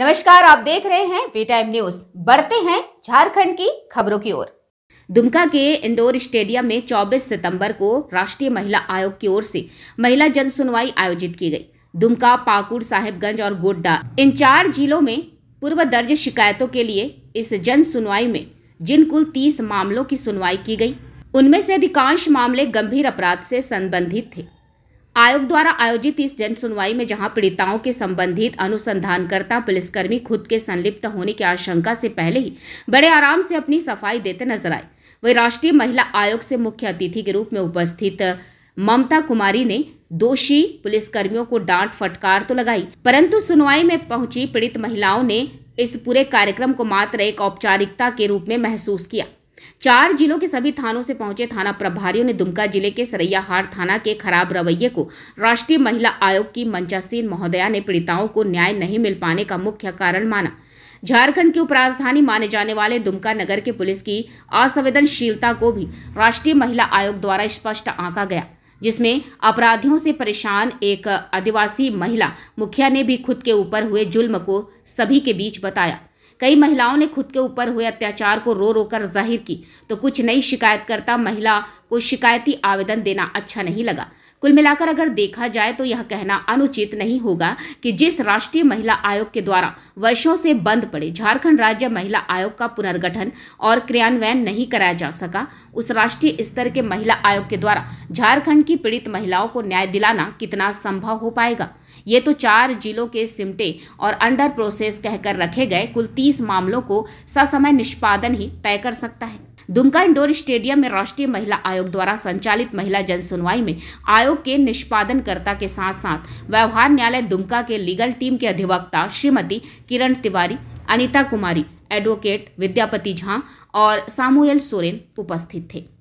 नमस्कार आप देख रहे हैं वे टाइम न्यूज बढ़ते हैं झारखंड की खबरों की ओर दुमका के इंडोर स्टेडियम में 24 सितंबर को राष्ट्रीय महिला आयोग की ओर से महिला जन सुनवाई आयोजित की गई दुमका पाकुड़ साहिबगंज और गोड्डा इन चार जिलों में पूर्व दर्ज शिकायतों के लिए इस जन सुनवाई में जिन कुल तीस मामलों की सुनवाई की गई उनमें से अधिकांश मामले गंभीर अपराध से संबंधित थे आयोग द्वारा आयोजित इस जन सुनवाई में जहां पीड़िताओं के संबंधित अनुसंधानकर्ता पुलिसकर्मी खुद के संलिप्त होने की आशंका से पहले ही बड़े आराम से अपनी सफाई देते नजर आए वही राष्ट्रीय महिला आयोग से मुख्य अतिथि के रूप में उपस्थित ममता कुमारी ने दोषी पुलिसकर्मियों को डांट फटकार तो लगाई परंतु सुनवाई में पहुंची पीड़ित महिलाओं ने इस पूरे कार्यक्रम को मात्र एक औपचारिकता के रूप में महसूस किया चार जिलों के सभी थानों से पहुंचे थाना प्रभारियों ने दुमका जिले के सरैयाहार थाना के खराब रवैये को राष्ट्रीय महिला आयोग की मंचासीन महोदया ने पीड़िताओं को न्याय नहीं मिल पाने का मुख्य कारण माना झारखंड की उपराजधानी माने जाने वाले दुमका नगर के पुलिस की असंवेदनशीलता को भी राष्ट्रीय महिला आयोग द्वारा स्पष्ट आंका गया जिसमें अपराधियों से परेशान एक आदिवासी महिला मुखिया ने भी खुद के ऊपर हुए जुल्म को सभी के बीच बताया कई महिलाओं ने खुद के ऊपर हुए अत्याचार को रो रो कर जाहिर की तो कुछ नई शिकायतकर्ता महिला को शिकायती आवेदन देना अच्छा नहीं लगा कुल मिलाकर अगर देखा जाए तो यह कहना अनुचित नहीं होगा कि जिस राष्ट्रीय महिला आयोग के द्वारा वर्षों से बंद पड़े झारखंड राज्य महिला आयोग का पुनर्गठन और क्रियान्वयन नहीं कराया जा सका उस राष्ट्रीय स्तर के महिला आयोग के द्वारा झारखंड की पीड़ित महिलाओं को न्याय दिलाना कितना संभव हो पाएगा ये तो चार जिलों के सिमटे और अंडर प्रोसेस कहकर रखे गए कुल तीन तीस मामलों को ससमय निष्पादन ही तय कर सकता है दुमका इंडोर स्टेडियम में राष्ट्रीय महिला आयोग द्वारा संचालित महिला जन सुनवाई में आयोग के निष्पादनकर्ता के साथ साथ व्यवहार न्यायालय दुमका के लीगल टीम के अधिवक्ता श्रीमती किरण तिवारी अनिता कुमारी एडवोकेट विद्यापति झा और सामुएल सोरेन उपस्थित थे